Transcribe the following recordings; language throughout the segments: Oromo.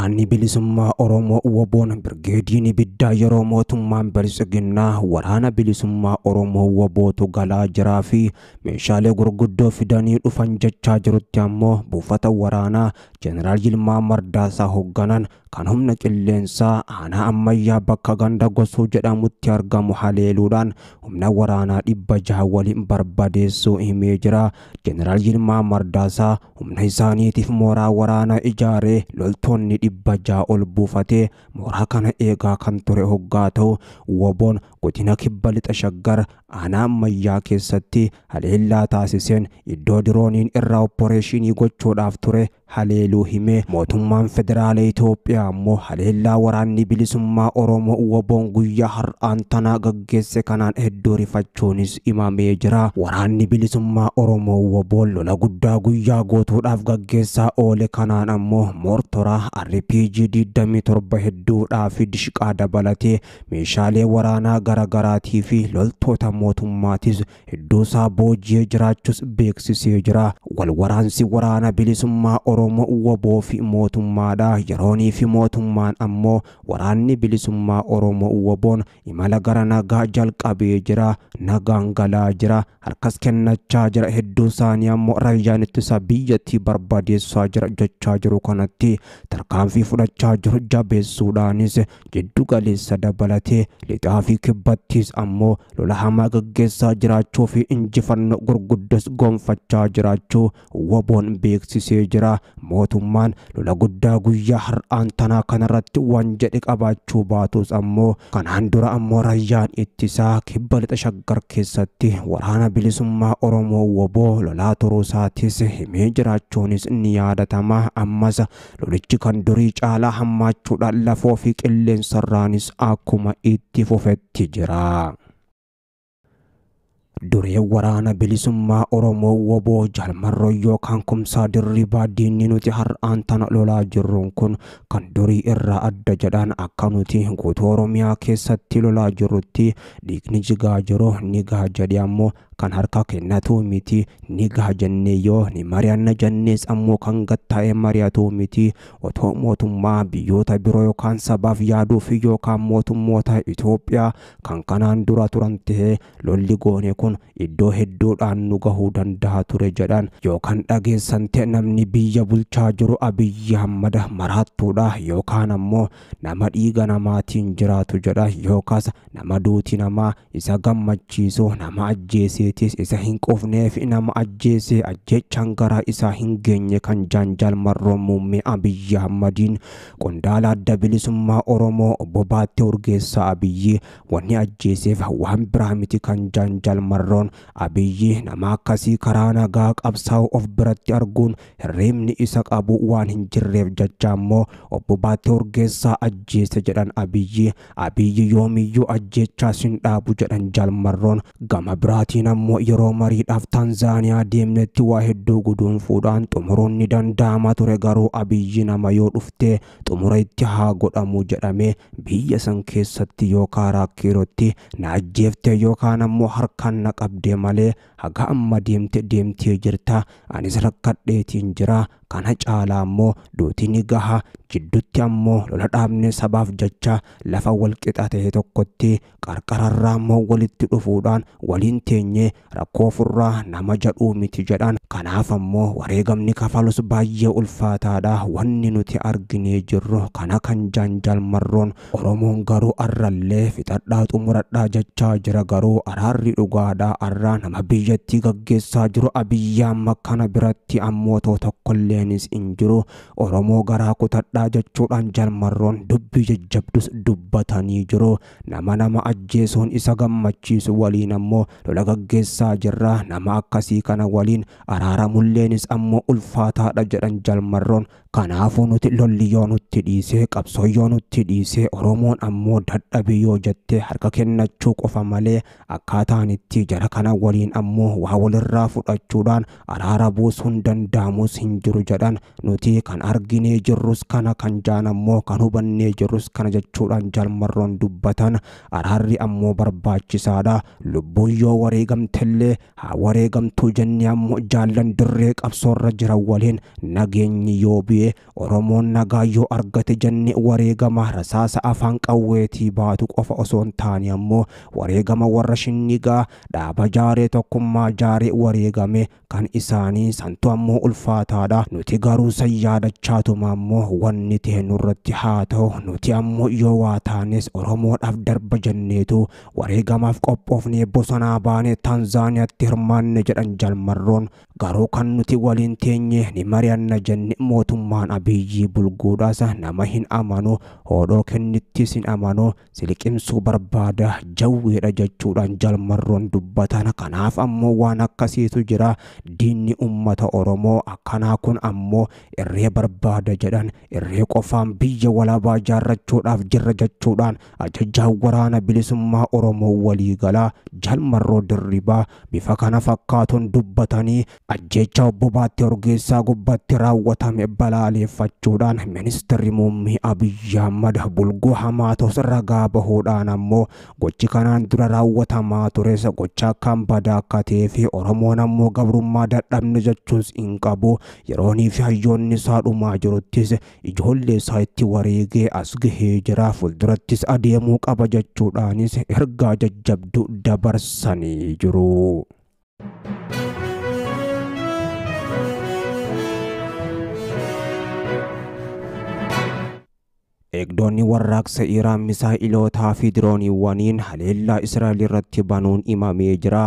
anni bilisummaa Oromoo Woboon Birgeediin Ibiddaa yeroo mootummaan Bilisiginnaa waraana bilisummaa Oromoo Wobootu galaa jiraa fi meeshaalee gurguddoo fidanii dhufan jechaa jirutti ammoo buufata waraanaa Jeneraal Yilmaa Mardaasaa hoogganaan kan humna qilleensaa aanaa ammayyaa bakka ganda gosuu jedhamutti argamu haleeluudhaan humna waraanaa dhibba ja'a waliin barbadeessuu himee jira. Jeneraal Yilmaa Mardaasaa humna isaaniitiif mooraa waraanaa ijaaree loltoonni dhibba ja'a ol buufatee mooraa kana eegaa kan ture hoggaa ta'u woboon godina kibba lixa shaggar aanaa ammayyaa keessatti haleellaa taasiseen iddoo dirooniin irraa opporeeshinii gochuudhaaf ture haleeluu hime mootummaan federaalaa Itoophiyaa ammoo haleellaa waraanni bilisummaa Oromoo woboon guyyaa har'aan tanaa gaggeesse kanaan hedduu rifachuunis imamee jira. Waraanni bilisummaa Oromoo woboon lola guddaa guyyaa gootuudhaaf gaggeessaa oole kanaan ammoo moortoraa RPG 27 hedduudhaa fi dishiqaa dabalatee meeshaalee waraanaa garaagaraatii fi loltoota mootummaatis hedduusaa booji'ee jiraachuus beeksisee jira. Walwaraansi waraana bilisummaa Oromoo Oromoo Waboofi mootummaadha. Yeroonii fi mootummaan ammoo waraanni bilisummaa Oromoo Waboon imala gara nagaa jalqabee jira. Nagaan galaa jira. Harkas kennachaa jira. Hedduu isaanii ammoo rayyaan ittisa biyyattii barbaadeessaa jira jechaa jiru kanatti tarkaan tarkaanfii fudhachaa jiru jabeessuudhaanis jiddu galeessa dabalatee lixaa fi kibbattiis ammoo lola hamaa gaggeessaa jiraachuu fi injifannoo gurguddas gonfachaa jiraachuu waboon beeksisee jira. mootummaan lola guddaa guyyaa har'aan tanaa kanarratti waan jedhe qabaachuu baatus ammoo kanaan dura ammoo rayyaan ittisaa kibba lixa shaggar keessatti waraana bilisummaa Oromoo woboo lolaa isaatis himee jiraachuunis ni yaadatama ammas lolichi kan durii caalaa hammaachuudhaan lafoo fi irraanis akkuma itti fufetti jira. duree waraana bilisummaa Oromoo woboo Jaalmarroo yookaan Kumsaa Dirribii diinni nuti har'aan tana lolaa jirru kun kan durii irraa adda jedhaan akka nuti guutuu Oromiyaa keessatti lolaa jirrutti dhiigni jigaa jiru ni ga'a kan harka kennaa miti ni gaha jennee yoo ni mari'anna janne sammoo kan gattaa'e mari'atu miti otoo mootummaa biyyoota biroo yookaan sabaaf yaaduuf yookaan mootummoota Itoophiyaa kan kanaan dura turan ta'ee lolli goone kun iddoo hedduudhaan nu gahuu danda'a ture jedhan yookaan dhageessan ta'e namni biyya bulchaa jiru Abiyyi Ahmada maraattuudha yookaan ammoo nama dhiiga namaatiin jiraatu jedha yookaas nama duuti namaa isa gammachiisu nama ajjeesee Daawitiis isa hin qufneef nama ajjeese ajjeechaan garaa isaa hin geenye kan jaanjaal marroon muummee Abiyyi Ahmadiin qondaala adda bilisummaa Oromoo obbo Baattee Urgeessaa Abiyyi wanni ajjeeseef waan biraa miti kan jaanjaal marroon Abiyyi nama akkasii karaa nagaa qabsaa'u of biratti arguun hirreebni isa qabu waan hin jirreef jecha obbo Baattee Urgeessaa ajjeese jedhan Abiyyi Abiyyi yoomiyyuu ajjeechaas hin dhaabu jedhan jaalmarroon gama biraatiin immoo yeroo mariidhaaf Taanzaaniyaa deemnetti waa hedduu guduunfuudhaan xumuruun ni danda'ama ture garuu abiyyi nama yoo dhuftee xumura itti haa godhamu jedhamee biyya san keessatti yookaan rakkiirratti na ajjeefte yookaan ammoo harkaan na qabdee malee haga amma deemte deemtee jirta anis rakkadheetiin jira kana caalaa immoo duutiin gaha jiddutti ammoo lola dhaabne sabaaf jecha lafa wal qixa ta'e tokkotti qarqararraa walitti dhufuudhaan waliin teenye rakkoo ofirraa nama jedhuu miti jedhaan kanaaf ammoo wareegamni kafalus baay'ee ulfaataadha wanni nuti arginee jirru kana kan jaanjal marroon oromoon garuu arrallee fixadhaa xumuradhaa jechaa jira garuu araarri dhugaadha arraa nama biyya biyyattii gaggeessaa jiru abiyyaan makana biratti ammoo too tokkolleenis hin jiru oromoo garaa kutadhaa jechuudhaan jalmarroon dubbi jajjabdus dubbatanii jiru nama nama ajjeesuun isa gammachiisu waliin ammoo lola gaggeessaa jirra nama akkasii kana waliin araaramulleenis ammoo ulfaataadha jedhan jalmarroon kanaafuu nuti lolli yoo nutti dhiisee qabsooyyoo nutti dhiisee oromoon ammoo dadhabe yoo jettee harka kennachuu qofa malee akkaataan itti jara kana waliin ammoo ammoo waa walirraa fudhachuudhaan araara buusuun danda'amus hin jiru jedhan nuti kan arginee jirrus kana kan jaan ammoo kan hubannee jirrus kana jechuudhaan jaalmarroon dubbatan araarri ammoo barbaachisaadha lubbuun yoo wareegamtellee haa wareegamtuu jennee ammoo jaallan dirree qabsoorra jiran waliin nageenyi yoo bi'e oromoon nagaa yoo argate jennee wareegama rasaasa afaan qawweetii baatu qofa osoo hin taane ammoo wareegama warra shinnigaa dhaaba jaaree tokkummaa mootummaa jaaree wareegame kan isaanii santu ammoo ulfaataadha. Nuti garuu sayyaadachaa tuma ammoo wanni ta'e nurratti haa ta'u nuti ammoo yoo waa taanes Oromoodhaaf darba jenneetu wareegamaaf qophoofnee bosonaa baanee Taanzaaniyaatti hirmaanne jedhan jalmarroon garuu kan nuti waliin teenye ni mari'anna jenne mootummaan abiyyi bulguudhaas nama hin amanu hodhoo kennittis hin amanu siliqimsuu barbaada jawweedha jechuudhaan jalmarroon dubbatan kanaaf ammoo waan akkasiitu jira. Diinni uummata Oromoo akkanaa kun ammoo irree barbaada jedhan irree qofaan biyya walaabaa jaarrachuudhaaf jirra jechuudhaan ajajaan waraana bilisummaa Oromoo waliigalaa jalmarroo dirribaa bifa kana fakkaatuun dubbatanii ajjeechaa obbo Baatti Orgeessaa gubbaatti raawwatame balaaleeffachuudhaan ministeerri muummee Abiyyi Ahmad hamaa hamaatos ragaa bahuudhaan ammoo gochi kanaan dura raawwatamaa tures gocha akkaan badaa akka ta'ee fi Oromoon ammoo gabrummaa dadhabne jechuus hin qabu. Yeroonii fi hayyoonni isaa dhumaa jiruttis ijoollee isaa itti wareegee as gahee jira. Fuuldurattis adeemuu qaba jechuudhaanis ergaa jajjabduu dabarsanii jiru. Eegdoonni warraaqsa Iraan misaa'ilotaa fi dirooniiwwaniin haleellaa Israa'el irratti banuun himamee jira.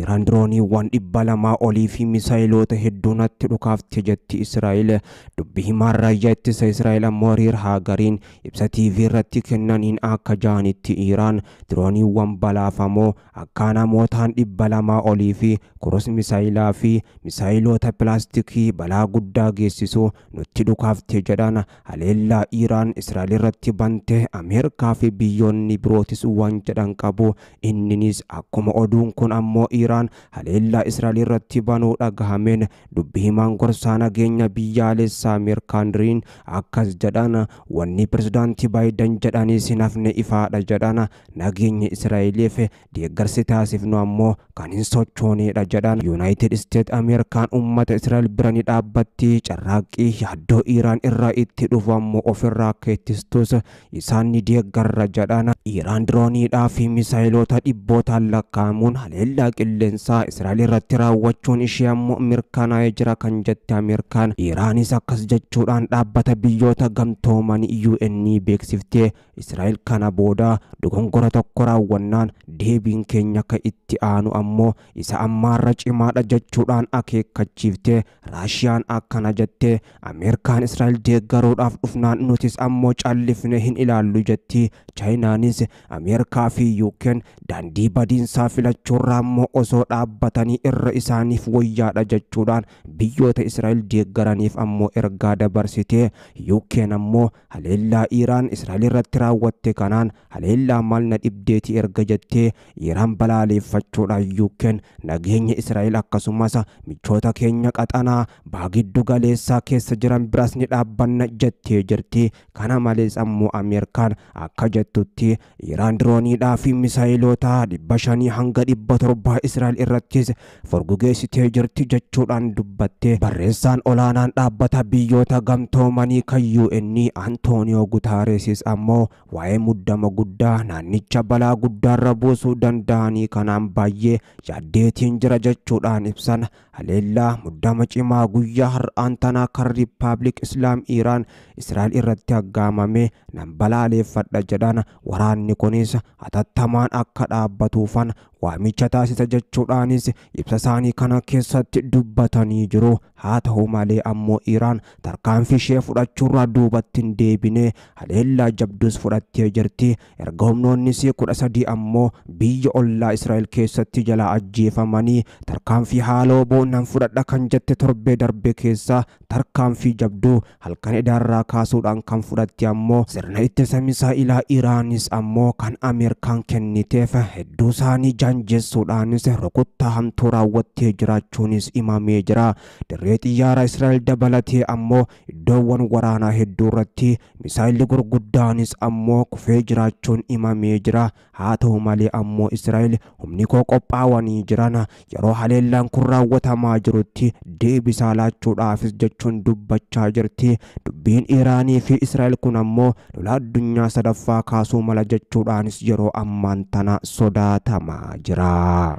Iraan dirooniiwwan dhibba lamaa olii fi misaa'iloota hedduun natti dhukaafte jetti Israa'el. Dubbi himaan raayyaa ittisa Israa'el ammoo hiriir haagariin ibsa TV irratti kennaniin akka ja'anitti Iraan dirooniiwwan balaafamoo akka namootaan dhibba lamaa olii fi kuros misaa'ilaa fi misaa'iloota pilaastikii balaa guddaa geessisu nutti dhukaafte jedhan haleellaa Iraan Israa'el irratti bante Ameerikaa fi biyyoonni birootis waan jedhan qabu. Inninis akkuma oduun kun ammoo Iraan haleellaa Israa'el irratti banuu dhagahameen dubbii himaan gorsaa nageenya biyyaalessaa Ameerikaanriin akkas jedhan wanni pirezidaantii baayden jedhanis hin hafne ifaadha jedhan nageenya Israa'eliif deeggarsi taasifnu ammoo kan hin sochooneedha jedhan Yuunaayitid Isteet Ameerikaan uummata Israa'el biranii dhaabbatti carraaqqii yaaddoo Iraan irraa itti dhufu ammoo ofirraa keettis Kiristoos isaan ni deeggarra jedhan Iiraan dirooniidhaa fi misaayilota dhibbootaan lakkaa'amuun haleellaa qilleensaa Israa'el irratti raawwachuun ishee ammoo mirkanaa'ee jira kan jette Ameerikaan. Iiraanis akkas jechuudhaan dhaabbata biyyoota gamtooman inni beeksiftee Israa'el kana booda dogongora tokko raawwannaan deebiin keenya akka itti aanu ammoo isa ammaarra cimaadha jechuudhaan akeekkachiiftee Raashiyaan akkana jettee Ameerikaan Israa'el deeggaruudhaaf dhufnaan nutis ammoo caalaa. kallifne hin ilaallu jetti. Chaayinaanis Ameerikaa fi Yuukeen daandii badiinsaa filachuurraa immoo osoo dhaabbatanii irra isaaniif wayyaadha jechuudhaan biyyoota Israa'el deeggaraniif ammoo ergaa dabarsitee Yuukeen ammoo haleellaa Iraan Israa'el irratti raawwatte kanaan haleellaa maal na dhibdeeti erga jettee Iraan balaaleffachuudhaan Yuukeen nageenya Israa'el akkasumas michoota keenya qaxanaa baagiddu galeessaa keessa jiran biraas ni dhaabbanna jettee jirti. Kana malees taatee sammuu Ameerikaan akka jettutti Iraan dirooniidhaa fi misaayiloota dhibba shanii hanga dhibba torbaa Israa'el irrattis furgugeessitee jirti jechuudhaan dubbatte barreessaan olaanaan dhaabbata biyyoota gamtoomanii kan UN Antooniyoo Gutaaresis ammoo waa'ee muddama guddaa naannicha balaa guddaarra buusuu danda'anii kanaan baay'ee yaaddeetiin jira jechuudhaan ibsan haleellaa muddama cimaa guyyaa har'aan tanaa kan riippaabilik islaam Iraan Israa'el irratti aggaamame deemee nan balaaleffadha jedhan waraanni kunis hatattamaan akka dhaabbatuufan waamicha taasisa jechuudhaanis ibsa isaanii kana keessatti dubbatanii jiru. Haa ta'u malee ammoo Iraan tarkaanfii ishee fudhachuurraa duubatti hin deebine haleellaa jabduus fudhattee jirti. Erga humnoonnis kudha sadii ammoo biyya ollaa Israa'el keessatti jalaa ajjeefamanii tarkaanfii haaloo boonaan fudhadha kan jette torbee darbe keessaa tarkaanfii jabduu halkan idaarraa kaasuudhaan kan fudhatte ammoo sirna ittisa misaa'ilaa Iraanis ammoo kan Ameerikaan kenniteef hedduu isaanii jaan isaan jechuudhaanis rukuttaa hamtuu raawwattee jiraachuunis imamee jira. Dirree xiyyaara Israa'el dabalatee ammoo iddoowwan waraanaa hedduu irratti misaayilli gurguddaanis ammoo kufee jiraachuun imamee jira. Haa ta'u malee ammoo Israa'el humni koo qophaawanii jiran yeroo haleellaan kun raawwatamaa jirutti deebisaa laachuudhaafis jechuun dubbachaa jirti. Dubbiin Iraanii fi Israa'el kun ammoo lola addunyaa sadaffaa kaasuu mala jechuudhaanis yeroo ammaan tana sodaatamaa jira.